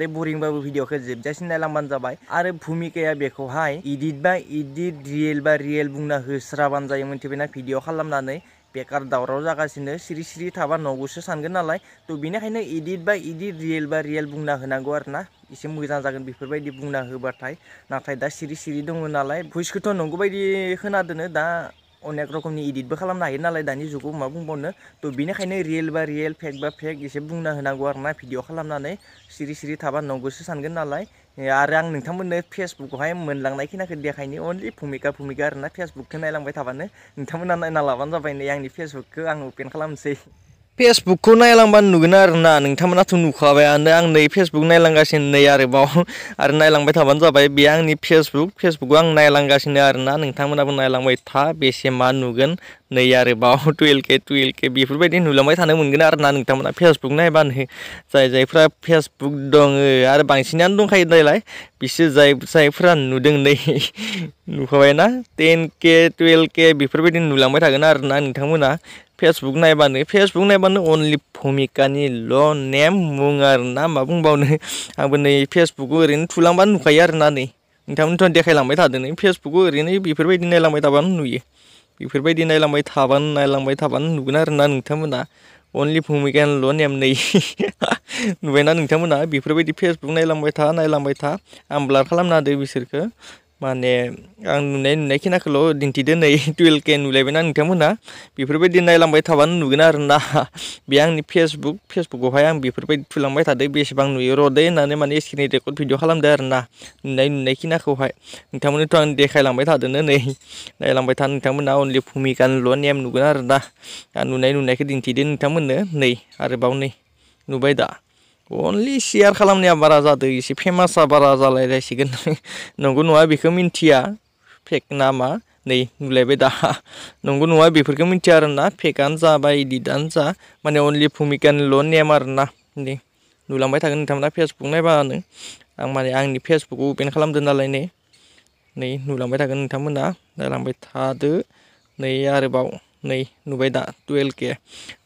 बे बरिंबाबो भिडिअखौ जोबजासिम नायलांबानो जाबाय आरो भुमिकाया बेखौहाय इदिट बा इदिट रियेल बा रियेल बुंना होस्राबानो जायो मोनथिबायना भिडिअ खालामनानै बेकार दावराव जागासिनो सिरि सिरि थाबा न'गौसो सानगोन नालाय थ' बेनिखायनो इदिट बा इदिट रियेल बा रियेल बुंना होनांगौ आरो ना एसे मोजां जागोन बेफोरबायदि बुंना होबाथाय नाथाय दा सिरि सिरि दङ नालाय भइसखौथ' नंगौबायदि खोनादोनो दा onek rokomni edit ba khalamna hayi nalai dani jugo ma bungbonno to bine khaine real ba real fake ba fake ise bungna hinagu arna video khalamnanai siri siri thaban nongu se sangen nalai ara ang nungthamunno facebook hay menlangnai khina ke dekhaini only bhumika bhumika arna facebook ke nailangbai thabanne nungthamunna nalaban jabaine yangni facebook ke ang open khalamsei फेसबुकखौ नायलांबानो नुगोन आरो ना नोंथांमोनाथ' नुखाबायानो आं नै Facebook नायलांगासिनो नै आरोबाव आरो नायलांबाय थाबानो जाबाय बे आंनि फेसबुक फेसबुकखौ आं नायलांगासिनो आरो ना नोंथांमोनाबो नायलांबाय था बेसे मा नुगोन नै आरोबाव टुवेल्भ के टुवेल्भ के बेफोरबायदि नुलांबाय थानो मोनगोन आरो ना नोंथांमोना फेसबुक नायबानो जाय जायफ्रा फेसबुक दङ आरो बांसिनानो दंखायो नालाय बिसोर जाय जायफ्रा नुदों नै नुखाबायना टेन के टुवेल्भ के बेफोरबायदि नुलांबाय थागोन आरो ना नोंथांमोना फेसबुक नायबानो फेसबुक नायबानो अनलि भुमिकानिल' नेम मुं आरोना मा बुंबावनो आंबो नै फेसबुकखौ ओरैनो थुलांबानो नुखायो आरोना नै नोंथांमोनथ' देखायलांबाय थादों नै फेसबुकखौ ओरैनो बेफोरबायदि नायलांबाय थाबानो नुयो बेफोरबायदि नायलांबाय थाबानो नायलांबाय थाबानो नुगोन आरोना नोंथांमोना अनलि भुमिकानिल' नेम नै नुबायना नोंथांमोना बेफोरबायदि फेसबुक नायलांबाय था नायलांबाय था आं ब्लार खालामना होदो बिसोरखौ माने आं नुनाय नुनाय खिनाखौल' दिन्थिदो नै टुवेल्भ के नुलायबायना नोंथांमोना बेफोरबायदि नायलांबाय थाबानो नुगोन आरोना बे आंनि फेसबुक फेसबुकावहाय आं बेफोरबायदि थुलांबाय थादों बेसेबां नुयो रदै होननानै माने स्क्रिन रेकर्ड भिडिअ खालामदो आरोना नुनाय नुनाय खिनाखौहाय नोंथांमोननोथ' आं देखायलांबाय थादोंनो नै नायलांबाय थानो नोंथांमोना अनलि भुमिकानिल' नेम नुगोन आरोना आं नुनाय नुनायखौ दिन्थिदो नोंथांमोननो नै आरोबाव नै नुबाय दा अनलि शेयार खालामनाया बारा जादों एसे फेमासा बारा जालायलायसिगोन नंगौ नङा बेखौ मिन्थिया फेक ना मा नै नुलायबाय दा नंगौ नङा बेफोरखौ मिन्थिया आरोना फेकआनो जा बा इदिटआनो जा माने अनलि भुमिकानिल' नेम आरोना नै नुलांबाय थागोन नोंथांमोना फेसबुक नायबानो आं माने आंनि फेसबुकखौ अपेन खालामदों नालाय नै नै नुलांबाय थागोन नोंथांमोना नायलांबाय थादो नै आरोबाव नै नुबायदा टुवेल्भके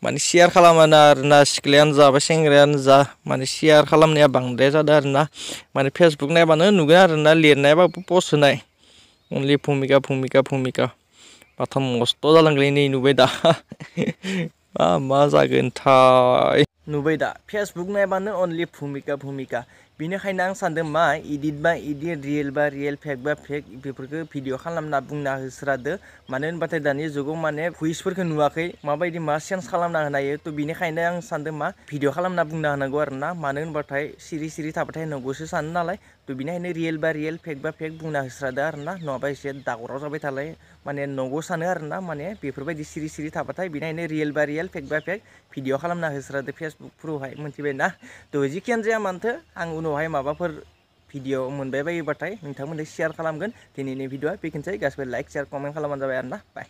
माने सेयार खालामनो आरो ना सिख्लायानो जा बा सेंग्रायानो जा माने सेयार खालामनाया बांद्राय जादों आरो ना माने फेसबुक नायबानो नुगोन आरो ना लिरनायबाबो पस्ट होनाय अनलि भुमिका भुमिका भुमिका माथा मस्त' जालांग्लायनै नुबायदा मा मा जागोन थाय नुबाय फेसबुक नायबानो अनलि भूमिका भुमिका बेनिखायनो आं सानदों मा इदिट बा इदिट रियेल बा रियेल फेक बा फेक बेफोरखौ भिडिअ खालामना बुंना होस्रादो मानो होनबाथाय दानि जुगाव माने भइसफोरखौ नुवाखै माबायदि मा चेन्ज खालामना होनो हायो थ' बेनिखायनो आं सानदों मा भिडिअ खालामना बुंना होनांगौ आरो ना मानो होनबाथाय सिरि सिरि थाबाथाय होनांगौसो सानो नालाय थ' बेनिखायनो रियेल बा रियेल फेक बा फेक बुंना होस्रादो आरो ना नङाबा एसे दावराव जाबाय थालाय माने नंगौ सानो आरो ना माने बेफोरबायदि सिरि सिरि थाबाथाय बेनिखायनो रियेल बा रियेल फेक बा फेक भिडिअ खालामना होस्रादो फेस फेसबुकफोरावहाय मिन्थिबाय ना त' जिखियानो जाया मानोथो आं उनावहाय माबाफोर भिडिअ मोनबाय बायोबाथाय नोंथांमोननो सेयार खालामगोन दिनैनि भिडिअआ बेखिनिसै गासिबो लाइक सेयार कमेन्ट खालामबानो जाबाय आरो ना बाय